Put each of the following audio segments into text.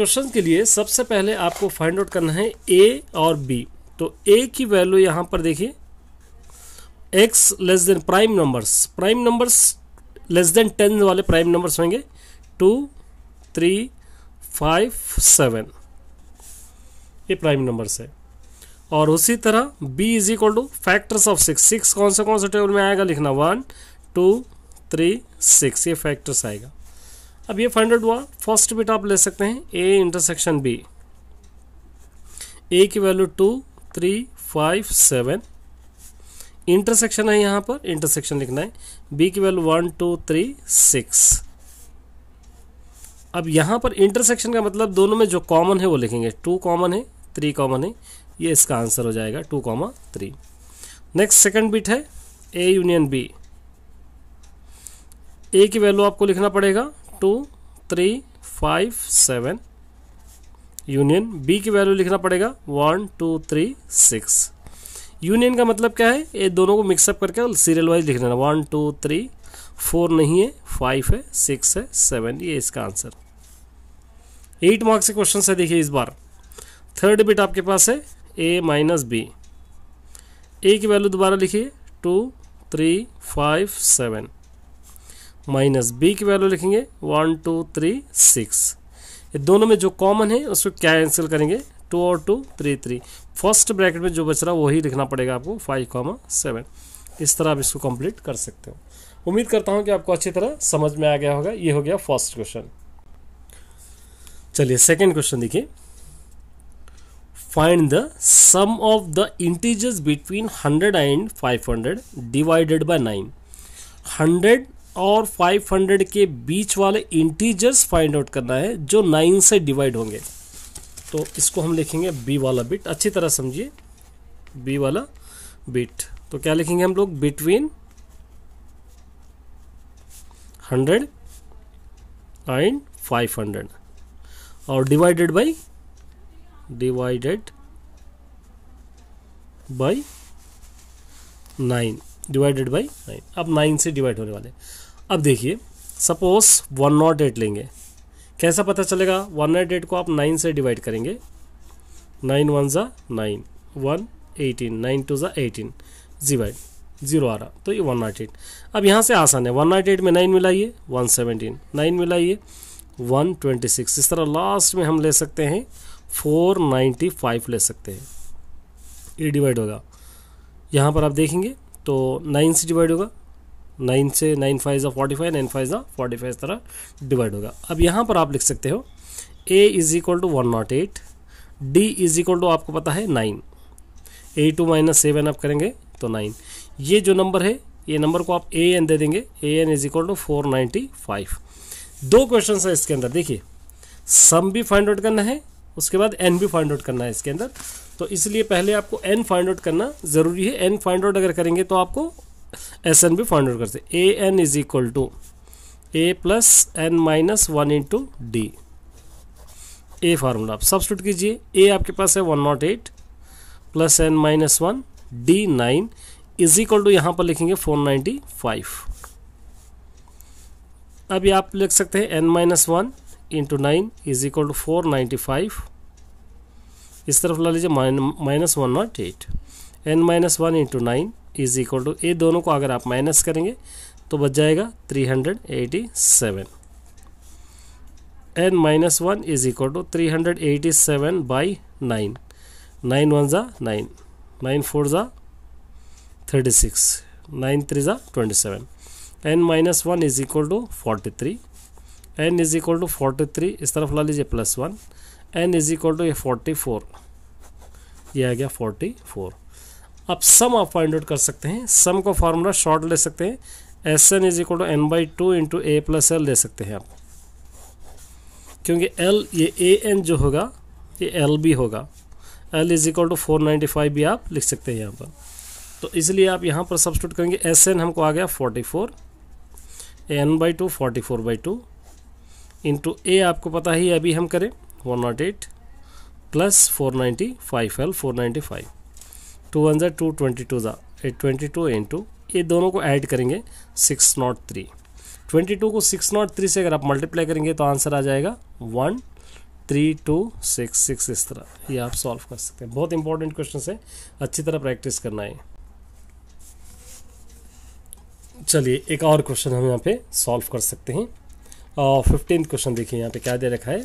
question के लिए सबसे पहले आपको फाइंड आउट करना है ए और बी तो ए की वैल्यू यहाँ पर देखिए x less than prime numbers prime numbers less than ten वाले प्राइम नंबर्स होंगे टू थ्री फाइव सेवन ये प्राइम नंबर्स है और उसी तरह B is equal to factors of six six कौन से कौन से टेबल में आएगा लिखना वन टू थ्री सिक्स ये फैक्टर्स आएगा अब ये फाइंड आउट हुआ फर्स्ट बिट आप ले सकते हैं ए इंटरसेक्शन बी ए की value to three five seven intersection है यहाँ पर इंटरसेक्शन लिखना है बी की value one two three six अब यहाँ पर इंटरसेक्शन का मतलब दोनों में जो कॉमन है वो लिखेंगे टू कॉमन है थ्री कॉमन है ये इसका आंसर हो जाएगा two comma three next second bit है ए यूनियन बी ए की वैल्यू आपको लिखना पड़ेगा two three five seven union B की वैल्यू लिखना पड़ेगा one two three six union का मतलब क्या है ये दोनों को मिक्सअप करके सीरियल वाइज लिख देना वन टू थ्री फोर नहीं है फाइव है सिक्स है सेवन ये इसका आंसर एट मार्क्स के क्वेश्चन है देखिए इस बार थर्ड बिट आपके पास है ए माइनस बी ए की वैल्यू दोबारा लिखिए two three five seven minus B की वैल्यू लिखेंगे वन टू थ्री सिक्स ये दोनों में जो कॉमन है उसको क्या कैंसिल करेंगे टू और two three three first bracket में जो बच रहा वही लिखना पड़ेगा आपको फाइव कॉमा सेवन इस तरह आप इसको कंप्लीट कर सकते हो उम्मीद करता हूँ कि आपको अच्छी तरह समझ में आ गया होगा ये हो गया फर्स्ट क्वेश्चन चलिए सेकेंड क्वेश्चन देखिए find the sum of the integers between hundred and five hundred divided by nine hundred और 500 के बीच वाले इंटीजर्स फाइंड आउट करना है जो 9 से डिवाइड होंगे तो इसको हम लिखेंगे बी वाला बिट अच्छी तरह समझिए बी वाला बिट तो क्या लिखेंगे हम लोग बिटवीन 100 एंड 500 और divided by divided by nine divided by nine अब नाइन से डिवाइड होने वाले अब देखिए सपोज वन नॉट एट लेंगे कैसा पता चलेगा वन नॉट एट को आप नाइन से डिवाइड करेंगे नाइन वन ज़ा nine one eighteen nine two ज़ा एटीन डिवाइड जीरो आ रहा तो ये वन नॉट एट अब यहाँ से आसान है वन नॉट एट में नाइन मिलाइए वन सेवनटीन नाइन मिलाइए वन ट्वेंटी सिक्स इस तरह लास्ट में हम ले सकते हैं फोर नाइन्टी फाइव ले सकते हैं ये डिवाइड होगा यहाँ पर आप देखेंगे तो नाइन से डिवाइड होगा नाइन से नाइन फाइव ज़ा फोर्टी फाइव नाइन फाइव ज़ा फोर्टी फाइव इस तरह डिवाइड होगा अब यहाँ पर आप लिख सकते हो A is equal to one nought eight D is equal to आपको पता है nine A two minus seven आप करेंगे तो नाइन ये जो नंबर है ये नंबर को आप ए एन दे देंगे A N is equal to four ninety five दो क्वेश्चन है इसके अंदर देखिए सम भी फाइंड आउट करना है उसके बाद एन भी फाइंड आउट करना है इसके अंदर तो इसलिए पहले आपको एन फाइंड आउट करना ज़रूरी है एन फाइंड आउट अगर करेंगे तो आपको एस एन भी फाइंड आउट करते A N is equal to A plus N minus one into D A formula आप सब्सट्यूट कीजिए ए आपके पास है one nought eight plus N minus one D nine is equal to यहाँ पर लिखेंगे फोर नाइन्टी फाइव अभी आप लिख सकते हैं N minus one into nine is equal to four ninety five इस तरफ ला लीजिए minus one nought eight N minus one into nine is equal to ये दोनों को अगर आप माइनस करेंगे तो बच जाएगा three hundred eighty seven N minus one is equal to three hundred eighty seven by nine nine one ज़ा नाइन नाइन फोर ज़ा थर्टी सिक्स नाइन थ्री ज़ा twenty seven N minus one is equal to forty three N is equal to forty three इस तरफ ला लीजिए plus one N is equal to ये forty four ये आ गया फोर्टी फोर अब सम आप फाइंड आउट कर सकते हैं सम का फार्मूला शॉर्ट ले सकते हैं S N is equal to N by two into A plus L ले सकते हैं आप क्योंकि एल ये ए एन जो होगा ये एल बी होगा L is equal to four ninety five भी आप लिख सकते हैं यहाँ पर तो इसलिए आप यहाँ पर सब्सिट्यूट करेंगे एस एन हमको आ गया forty four N by two forty four by two into A आपको पता ही अभी हम करें one nought eight plus four ninety five L four ninety five two one जै टू ट्वेंटी टू ज़ा एट ट्वेंटी टू टू ये दोनों को ऐड करेंगे six nought three twenty two को सिक्स नॉट थ्री से अगर आप मल्टीप्लाई करेंगे तो आंसर आ जाएगा one three two six six इस तरह ये आप सॉल्व कर सकते हैं बहुत इंपॉर्टेंट क्वेश्चन है अच्छी तरह प्रैक्टिस करना है चलिए एक और क्वेश्चन हम यहाँ पे सॉल्व कर सकते हैं फिफ्टीन क्वेश्चन देखिए यहाँ पे क्या दे रखा है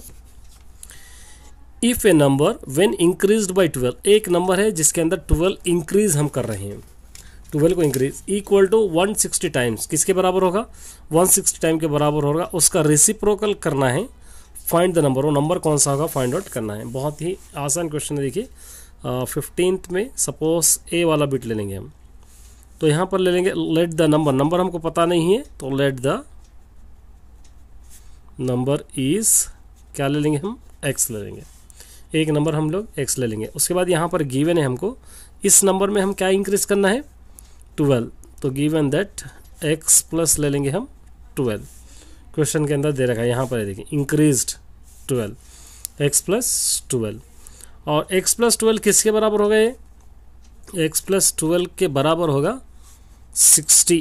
if a number when increase by twelve एक नंबर है जिसके अंदर ट्वेल्व इंक्रीज हम कर रहे हैं ट्वेल्व को increase equal to one sixty times किसके बराबर होगा वन सिक्सटी टाइम के बराबर होगा उसका रिसिप्रोकल करना है फाइंड द नंबर वो नंबर कौन सा होगा फाइंड आउट करना है बहुत ही आसान क्वेश्चन है देखिए फिफ्टींथ में सपोज ए वाला बिट ले लेंगे हम तो यहाँ पर ले लेंगे लेट द नंबर नंबर हमको पता नहीं है तो लेट द नंबर इज़ क्या ले लेंगे हम एक्स ले लेंगे एक नंबर हम लोग एक्स ले लेंगे उसके बाद यहाँ पर गिवन है हमको इस नंबर में हम क्या इंक्रीज करना है ट्वेल्व तो गिवन दैट एक्स प्लस ले लेंगे हम ट्वेल्व क्वेश्चन के अंदर दे रखा है यहाँ पर देखिए increase twelve x plus twelve और एक्स प्लस ट्वेल्व किसके बराबर होगा ये एक्स प्लस ट्वेल्व के बराबर होगा sixty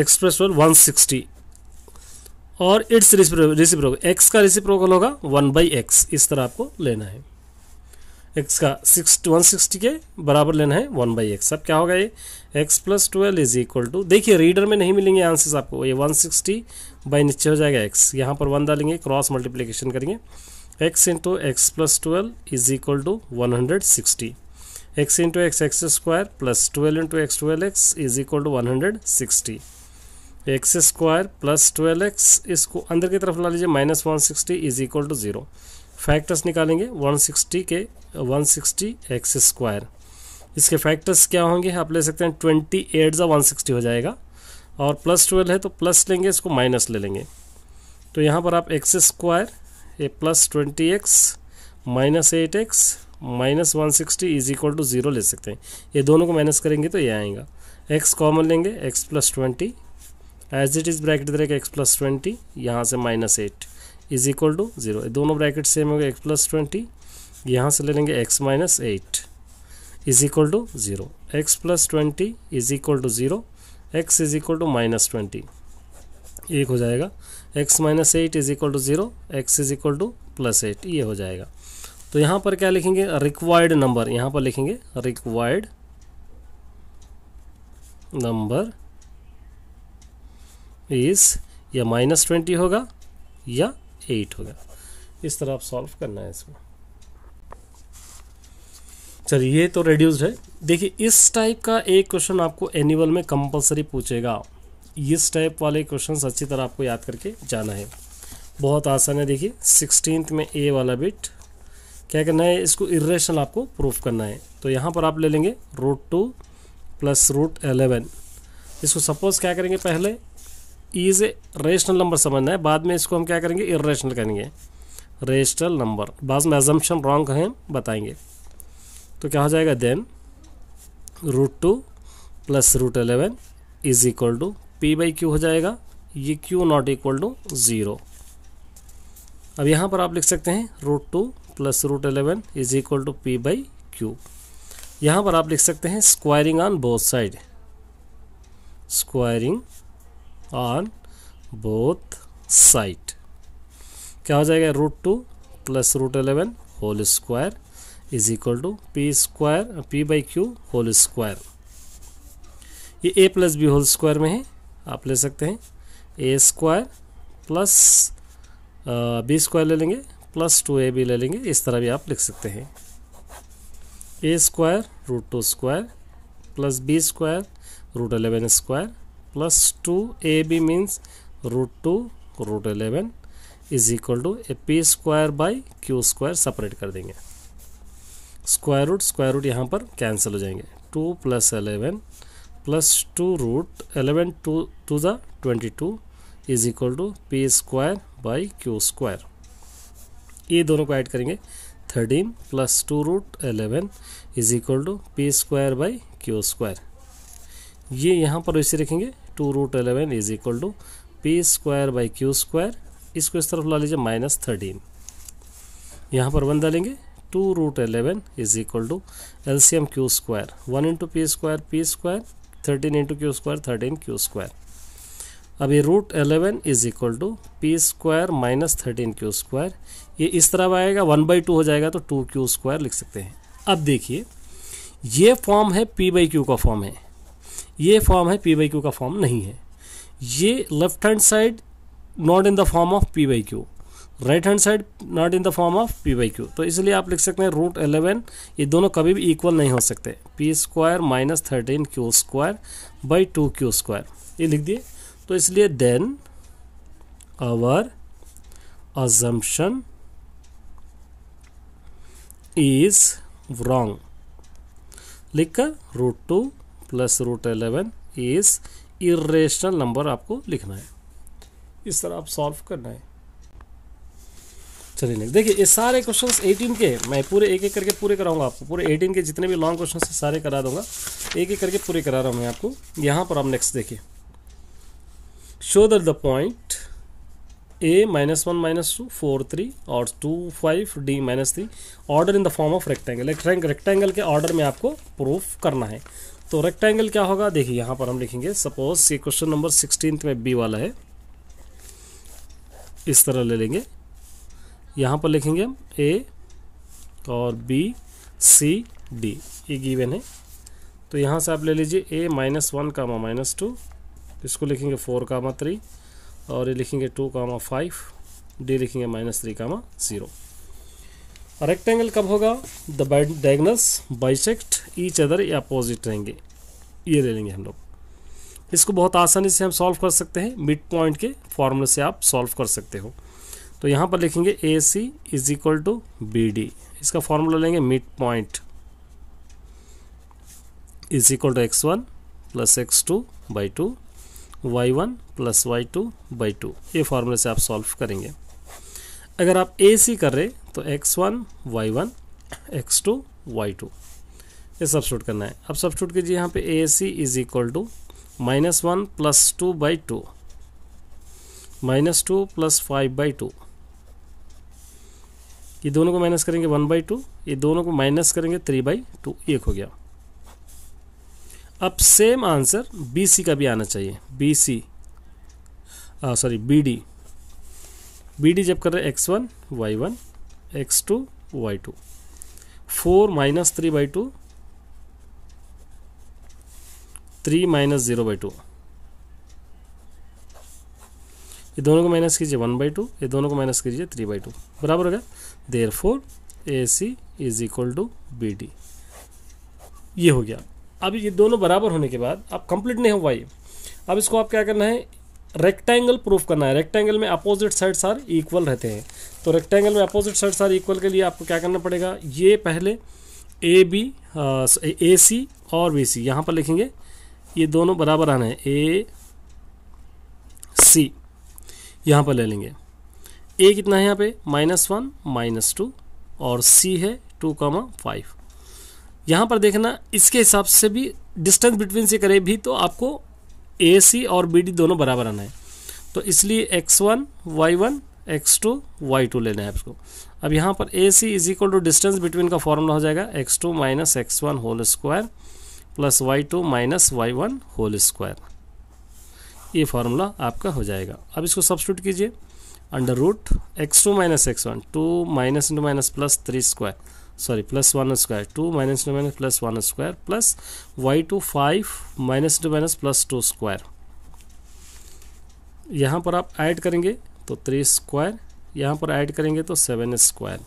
x plus twelve one sixty और इट्स रिसिप्रोकल एक्स का रिसिप्रोकल होगा वन बाई एक्स इस तरह आपको लेना है एक्स का सिक्स वन सिक्सटी के बराबर लेना है वन बाई एक्स अब क्या होगा ये x plus twelve is equal to देखिए रीडर में नहीं मिलेंगे आंसर्स आपको ये वन सिक्सटी बाई नीचे हो जाएगा एक्स यहाँ पर वन डालेंगे क्रॉस मल्टीप्लीकेशन करेंगे x into x plus twelve is equal to one hundred sixty x into x x square plus twelve into x twelve x is equal to one hundred sixty x square plus twelve x इसको अंदर की तरफ ला लीजिए minus one sixty is equal to zero factors निकालेंगे one sixty के one sixty x square इसके factors क्या होंगे आप ले सकते हैं ट्वेंटी एट जो वन सिक्सटी हो जाएगा और प्लस ट्वेल्व है तो प्लस लेंगे इसको माइनस ले लेंगे तो यहाँ पर आप x square a plus twenty x minus eight x minus one sixty is equal to zero ले सकते हैं ये दोनों को माइनस करेंगे तो ये आएगा एक्स कॉमन लेंगे x plus twenty as it is bracket इधर एक्स प्लस ट्वेंटी यहाँ से minus eight is equal to zero दोनों ब्रैकेट सेम हो गए एक्स प्लस ट्वेंटी यहाँ से ले लेंगे x minus eight is equal to zero x plus twenty is equal to zero x is equal to minus twenty एक हो जाएगा x minus eight is equal to zero x is equal to plus eight ये हो जाएगा तो यहाँ पर क्या लिखेंगे रिक्वायर्ड नंबर यहाँ पर लिखेंगे रिक्वायर्ड नंबर इस या माइनस ट्वेंटी होगा या एट होगा इस तरह आप सॉल्व करना है इसको चलिए ये तो रेड्यूस्ड है देखिए इस टाइप का एक क्वेश्चन आपको एनुअल में कंपलसरी पूछेगा इस टाइप वाले क्वेश्चन अच्छी तरह आपको याद करके जाना है बहुत आसान है देखिए सिक्सटीन में ए वाला बिट क्या करना है इसको इरेशनल आपको प्रूफ करना है तो यहाँ पर आप ले लेंगे root two plus root eleven इसको सपोज क्या करेंगे पहले इज रेशनल नंबर समझना है बाद में इसको हम क्या करेंगे इरेशनल करेंगे रेशनल नंबर बाद में एजम्पन रॉन्ग हैं बताएंगे तो क्या हो जाएगा then root two plus root eleven is equal to p by q हो जाएगा ये q not equal to zero अब यहाँ पर आप लिख सकते हैं root two plus root eleven is equal to p by q यहाँ पर आप लिख सकते हैं squaring on both side squaring on both side क्या हो जाएगा root two plus root eleven whole square is equal to p square p by q whole square ये a plus b whole square में है आप ले सकते हैं a square plus b square ले लेंगे प्लस टू ए बी ले लेंगे इस तरह भी आप लिख सकते हैं a square root two square plus b square root eleven square plus two a b means root two root eleven is equal to a p square by q square separate कर देंगे स्क्वायर रूट स्क्वायर रूट यहाँ पर cancel हो जाएंगे two plus eleven plus two root eleven two two the twenty two is equal to p square by q square ये दोनों को add करेंगे thirteen plus two root eleven is equal to p square by q square ये यहाँ पर वैसे रखेंगे two root eleven is equal to p square by q square इसको इस तरफ ला लीजिए माइनस थर्टीन यहाँ पर वन डालेंगे two root eleven is equal to L C M q square one into p square p square thirteen into q square thirteen q square अभी root eleven is equal to p square minus thirteen q square ये इस तरफ आएगा one by two हो जाएगा तो to q square लिख सकते हैं अब देखिए ये फॉर्म है पी बाई क्यू का फॉर्म है ये फॉर्म है पी वाई क्यू का फॉर्म नहीं है ये left hand side not in the form of p by q right hand side not in the form of p by q तो इसलिए आप लिख सकते हैं रूट एलेवन ये दोनों कभी भी इक्वल नहीं हो सकते p square minus thirteen q square by two q square ये लिख दिए तो इसलिए then our assumption is wrong लिखकर root two plus root eleven is irrational number आपको लिखना है इस तरह आप सॉल्व करना है चलिए नेक्स्ट देखिए ये सारे क्वेश्चंस 18 के मैं पूरे एक एक करके पूरे कराऊंगा आपको पूरे 18 के जितने भी लॉन्ग क्वेश्चंस है सारे करा दूंगा एक एक करके पूरे करा रहा हूँ मैं आपको यहाँ पर आप नेक्स्ट देखिए show that the point A minus one minus two four three और two five D minus three order in the form of rectangle rectangle के ऑर्डर में आपको प्रूफ करना है तो रेक्टेंगल क्या होगा देखिए यहाँ पर हम लिखेंगे सपोज ये क्वेश्चन नंबर सिक्सटीन में बी वाला है इस तरह ले लेंगे यहाँ पर लिखेंगे हम ए और बी सी डी ये गिवन है तो यहाँ से आप ले लीजिए A minus one comma minus two इसको लिखेंगे फोर कामा थ्री और ये लिखेंगे टू कामा फाइव डी लिखेंगे minus three comma zero rectangle कब होगा the diagonals bisect each other या अपोजिट रहेंगे ये ले लेंगे हम लोग इसको बहुत आसानी से हम सॉल्व कर सकते हैं मिड पॉइंट के फॉर्मूले से आप सॉल्व कर सकते हो तो यहाँ पर लिखेंगे A C is equal to B D इसका फॉर्मूला लेंगे mid point is equal to x one plus x two by two y one plus y two by two ये फार्मूले से आप सॉल्व करेंगे अगर आप ए सी कर रहे तो x one y one x two y two ये शूट करना है अब शूट कीजिए यहाँ पे A C is equal to minus one plus two by two minus two plus five by two ये दोनों को माइनस करेंगे वन बाई टू ये दोनों को माइनस करेंगे थ्री बाई टू एक हो गया अब सेम आंसर बी सी का भी आना चाहिए B C sorry B D B D जब कर रहे हैं x one y one x two y two four minus three by two three minus zero by two ये दोनों को माइनस कीजिए वन बाई टू ये दोनों को माइनस कीजिए थ्री बाई टू बराबर हो गया therefore A C is equal to B D ये हो गया अब ये दोनों बराबर होने के बाद अब कंप्लीट नहीं हो पाई अब इसको आप क्या करना है रेक्टेंगल प्रूफ करना है रेक्टेंगल में अपोजिट साइड्स आर इक्वल रहते हैं तो रेक्टेंगल में अपोजिट साइड्स आर इक्वल के लिए आपको क्या करना पड़ेगा ये पहले ए बी ए सी और बी सी यहाँ पर लिखेंगे ये दोनों बराबर आना है ए सी यहाँ पर ले लेंगे ए कितना है यहाँ पे माइनस वन माइनस टू और सी है टू कामा फाइव यहाँ पर देखना इसके हिसाब से भी डिस्टेंस बिटवीन से करें भी तो आपको ए सी और बी डी दोनों बराबर आना है तो इसलिए x one y one x two y two लेना है आपको अब यहाँ पर A C is equal to distance between का फॉर्मूला हो जाएगा x two minus x one whole square plus y two minus y one whole square ये फार्मूला आपका हो जाएगा अब इसको सब्सिट्यूट कीजिए under root x two minus x one two minus into minus plus three square sorry plus one square two minus two minus plus one square plus y two five minus two minus plus two square यहाँ पर आप add करेंगे तो three square यहाँ पर add करेंगे तो seven square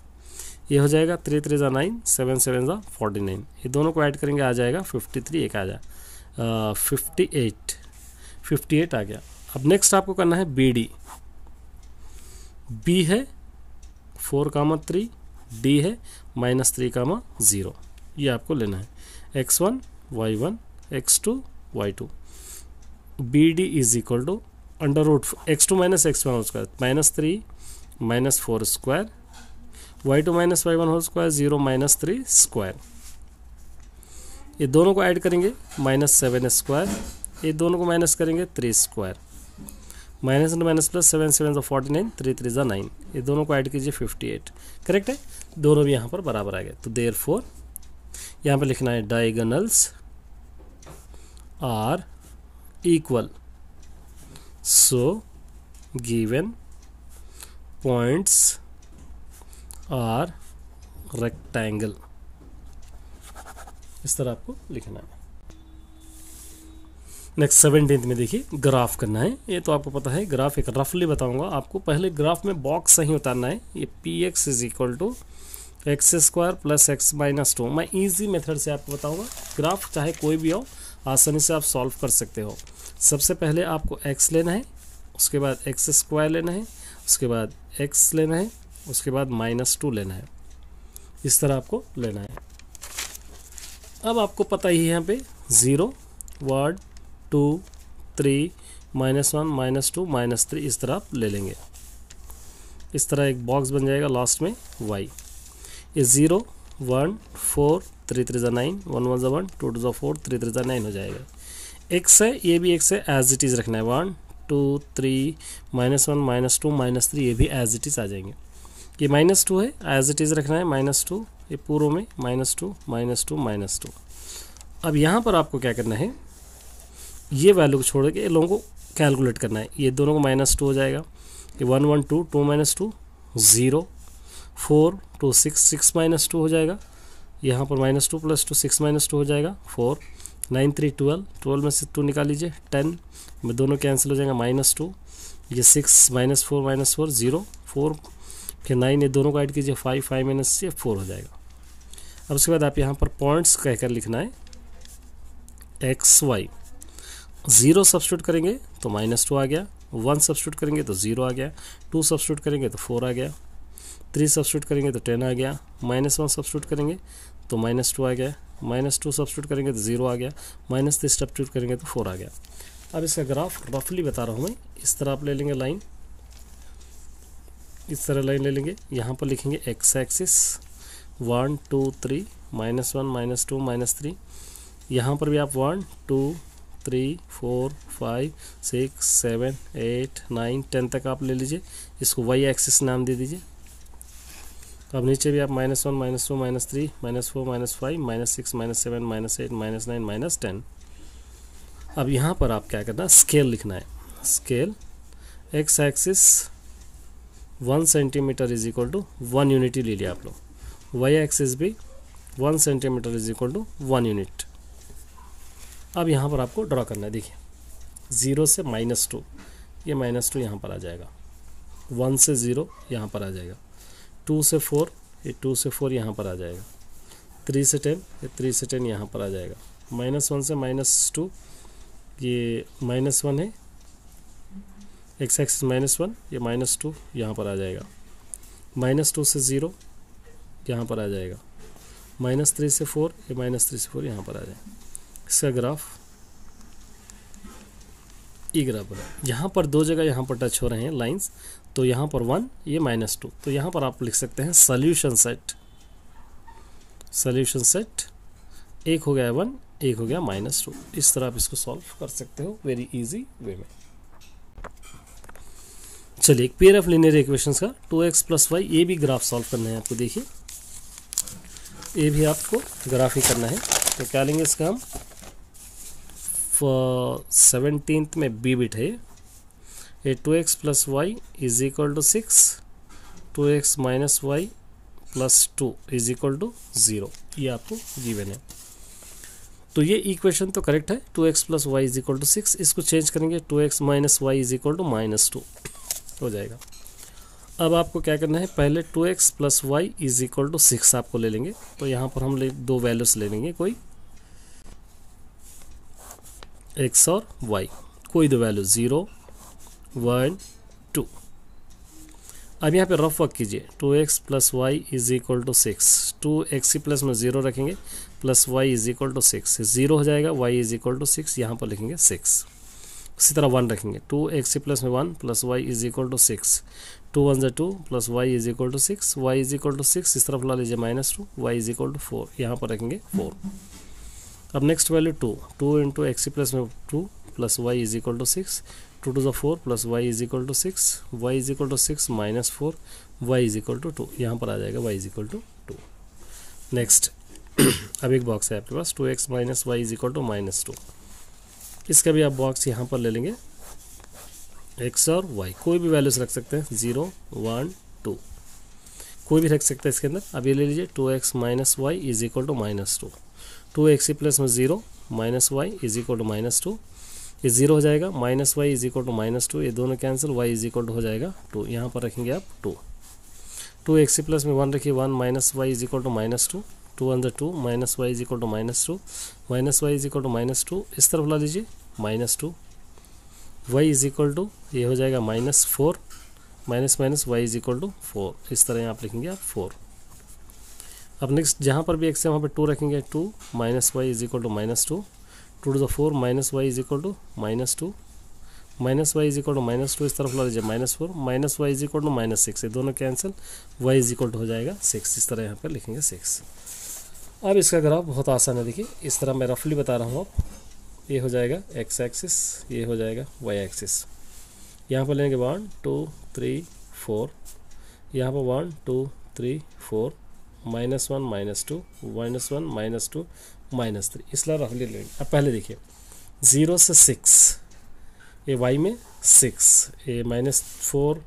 ये हो जाएगा थ्री थ्री ज़ा नाइन सेवन सेवन ज़ा फोर्टी नाइन ये दोनों को ऐड करेंगे आ जाएगा फिफ्टी थ्री एक आ जाए फिफ्टी एट फिफ्टी एट आ गया अब नेक्स्ट आपको करना है बी डी बी है फोर कामा थ्री डी है minus three comma zero ये आपको लेना है x one y one x two y two B D is equal to under root x two minus x one whole square minus three minus four square y two minus y one whole square zero minus three square ये दोनों को add करेंगे minus seven square ये दोनों को minus करेंगे three square minus into minus plus seven seven जो forty nine three three ज़ा नाइन ये दोनों को ऐड कीजिए फिफ्टी एट करेक्ट है दोनों भी यहाँ पर बराबर आ गए तो देर फोर यहाँ पर लिखना है diagonals are equal so given points are rectangle इस तरह आपको लिखना है नेक्स्ट सेवनटीन में देखिए ग्राफ करना है ये तो आपको पता है ग्राफ एक रफली बताऊंगा आपको पहले ग्राफ में बॉक्स सही उतारना है ये p x is equal to x square plus x minus two मैं ईजी मेथड से आपको बताऊंगा ग्राफ चाहे कोई भी हो आसानी से आप सॉल्व कर सकते हो सबसे पहले आपको एक्स लेना है उसके बाद एक्स स्क्वायर लेना है उसके बाद एक्स लेना है उसके बाद माइनस टू लेना है इस तरह आपको लेना है अब आपको पता ही है यहाँ पे zero word two three minus one minus two minus three इस तरह आप ले लेंगे इस तरह एक बॉक्स बन जाएगा लास्ट में वाई ये zero one four three three ज़ा नाइन वन वन ज़ा वन टू टू ज़ा फोर थ्री थ्री ज़ा नाइन हो जाएगा एक्स है ये भी एक्स है एज इट इज़ रखना है one two three minus one minus two minus three ये भी एज इट इज़ आ जाएंगे ये माइनस टू है एज इट इज़ रखना है माइनस टू ये पूर्व में minus two minus two minus two अब यहाँ पर आपको क्या करना है ये वैल्यू को छोड़ के लोगों को कैलकुलेट करना है ये दोनों को माइनस टू हो जाएगा ये one one two two minus two zero four two six six minus two हो जाएगा यहाँ पर minus two plus two six minus two हो जाएगा four nine three twelve twelve में से टू निकाल लीजिए टेन में दोनों कैंसिल हो जाएगा माइनस टू ये six minus four minus four zero four फिर नाइन ये दोनों को ऐड कीजिए फाइव फाइव माइनस से फोर हो जाएगा अब उसके बाद आप यहाँ पर पॉइंट्स कहकर लिखना है एक्स वाई ज़ीरो सब्सिट्यूट करेंगे तो माइनस टू आ गया वन सब्सट्यूट करेंगे तो ज़ीरो आ गया टू सब्सिट्यूट करेंगे तो फोर आ गया थ्री सब्सिट्यूट करेंगे तो टेन आ गया माइनस वन सब्सट्यूट करेंगे तो माइनस टू आ गया माइनस टू सब्सिट्यूट करेंगे तो ज़ीरो आ गया माइनस थ्री सब्सिट्यूट करेंगे तो फोर आ गया अब इसका ग्राफ रफली बता रहा हूँ मैं इस तरह आप ले लेंगे लाइन इस तरह लाइन ले लेंगे यहाँ पर लिखेंगे x axis one two three minus one minus two minus three यहाँ पर भी आप one two three four five six seven eight nine ten तक आप ले लीजिए इसको वाई एक्सिस नाम दे दीजिए तो अब नीचे भी आप minus one minus two minus three minus four minus five minus six minus seven minus eight minus nine minus ten अब यहाँ पर आप क्या करना स्केल लिखना है scale x axis one centimetre is equal to one unit ही ले लिया आप लोग वाई एक्सिस भी one centimetre is equal to one unit अब यहाँ पर आपको ड्रा करना है देखिए ज़ीरो से माइनस टू ये माइनस टू यहाँ पर आ जाएगा वन से ज़ीरो यहाँ पर आ जाएगा टू से फोर ये टू से फोर यहाँ पर आ जाएगा थ्री से टेन ये थ्री से टेन यहाँ पर आ जाएगा माइनस वन से माइनस टू ये माइनस वन है एक्स एक्स माइनस वन ये माइनस टू यहाँ पर आ जाएगा माइनस टू से ज़ीरो यहाँ पर आ जाएगा माइनस थ्री से फोर ये माइनस थ्री से फोर यहाँ पर आ जाएगा इसका ग्राफ ई ग्राफ बना यहाँ पर दो जगह यहाँ पर टच हो रहे हैं लाइंस तो यहाँ पर वन ये माइनस टू तो यहाँ पर आप लिख सकते हैं सॉल्यूशन सेट सॉल्यूशन सेट एक हो गया वन एक हो गया माइनस टू इस तरह आप इसको सॉल्व कर सकते हो वेरी इजी वे में चलिए एक पेयर ऑफ लिनियर इक्वेशंस का टू एक्स प्लस वाई ये भी ग्राफ सॉल्व करना है आपको देखिए ये भी आपको ग्राफ ही करना है तो क्या लेंगे इसका हम ऑफ uh, में बी बिट है ये two x plus y is equal to six two x minus y plus two is equal to zero ये आपको गिवन है तो ये इक्वेशन तो करेक्ट है two x plus y is equal to six इसको चेंज करेंगे two x minus y is equal to minus two हो जाएगा अब आपको क्या करना है पहले two x plus y is equal to six आपको ले लेंगे तो यहाँ पर हम ले दो वैल्यूज ले लेंगे कोई एक्स और वाई कोई दो वैल्यू ज़ीरो वन टू अब यहाँ पे रफ वर्क कीजिए two x plus y is equal to six two x की प्लस में ज़ीरो रखेंगे plus y is equal to six zero हो जाएगा y is equal to six यहाँ पर लिखेंगे सिक्स इसी तरह वन रखेंगे टू एक्स की प्लस में one plus y is equal to six two one जो two plus y is equal to six y is equal to six इस तरफ ला लीजिए minus two y is equal to four यहाँ पर रखेंगे फोर अब next value two two into x plus में two plus y is equal to six two two the four plus y is equal to six y is equal to six minus four y is equal to two यहाँ पर आ जाएगा y is equal to two next अब एक box है आपके पास to x minus y is equal to minus two इसका भी आप बॉक्स यहाँ पर ले लेंगे एक्स और वाई कोई भी वैल्यूज रख सकते हैं ज़ीरो वन टू कोई भी रख सकते हैं इसके अंदर अब ये ले लीजिए two x minus y is equal to minus two two x plus में zero minus y is equal to minus two ये ज़ीरो हो जाएगा minus y is equal to minus two ये दोनों cancel y is equal to हो जाएगा two यहाँ पर रखेंगे आप टू टू एक्स प्लस में वन रखिए one minus y is equal to minus two two अंदर two minus y is equal to minus two minus y is equal to minus two इस तरफ ला लीजिए minus two y is equal to ये हो जाएगा minus four minus minus y is equal to four इस तरह यहाँ आप लिखेंगे आप फोर अब नेक्स्ट जहाँ पर भी एक्स है वहाँ पर टू रखेंगे two minus y is equal to minus two two two the four minus y is equal to minus two minus y is equal to minus two इस तरफ ला लीजिए minus four minus y is equal to minus six ये दोनों cancel y is equal to हो जाएगा six इस तरह यहाँ पर लिखेंगे सिक्स अब इसका ग्राफ बहुत आसान है देखिए इस तरह मैं रफली बता रहा हूँ आप ये हो जाएगा एक्स एक्सिस ये हो जाएगा वाई एक्सिस यहाँ पर लेंगे वन टू थ्री फोर यहाँ पर one two three four minus one minus two minus one minus two minus three इसलिए ले लेंगे अब पहले देखिए ज़ीरो से सिक्स ए वाई में सिक्स ए माइनस फोर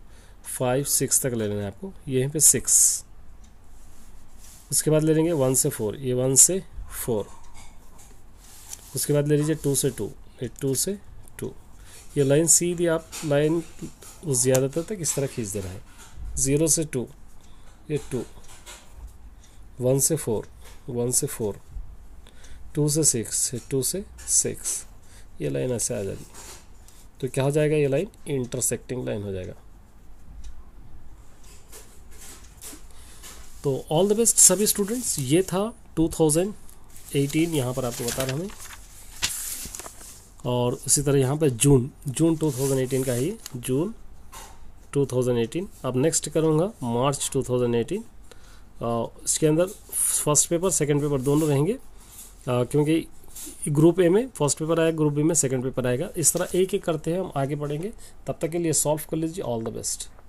फाइव सिक्स तक ले लेना है आपको यहीं पे सिक्स उसके बाद ले लेंगे वन से फोर ए वन से फोर उसके बाद ले लीजिए टू से टू ये टू से टू ये लाइन सीधी आप लाइन उस ज़्यादातर तक इस तरह खींच दे रहे है ज़ीरो से टू ये टू वन से फोर वन से फोर टू से सिक्स टू से सिक्स ये लाइन ऐसे आ जाएगी तो क्या हो जाएगा ये लाइन इंटरसेक्टिंग लाइन हो जाएगा तो ऑल द बेस्ट सभी स्टूडेंट्स ये था 2018 यहाँ पर आपको बता रहा हमें और उसी तरह यहाँ पर जून जून 2018 का है जून 2018 अब नेक्स्ट करूँगा मार्च 2018 इसके अंदर फर्स्ट पेपर सेकेंड पेपर दोनों रहेंगे क्योंकि ग्रुप ए में फर्स्ट पेपर आएगा ग्रुप बी में सेकंड पेपर आएगा इस तरह एक एक करते हैं हम आगे बढ़ेंगे तब तक के लिए सॉल्व कर लीजिए ऑल द बेस्ट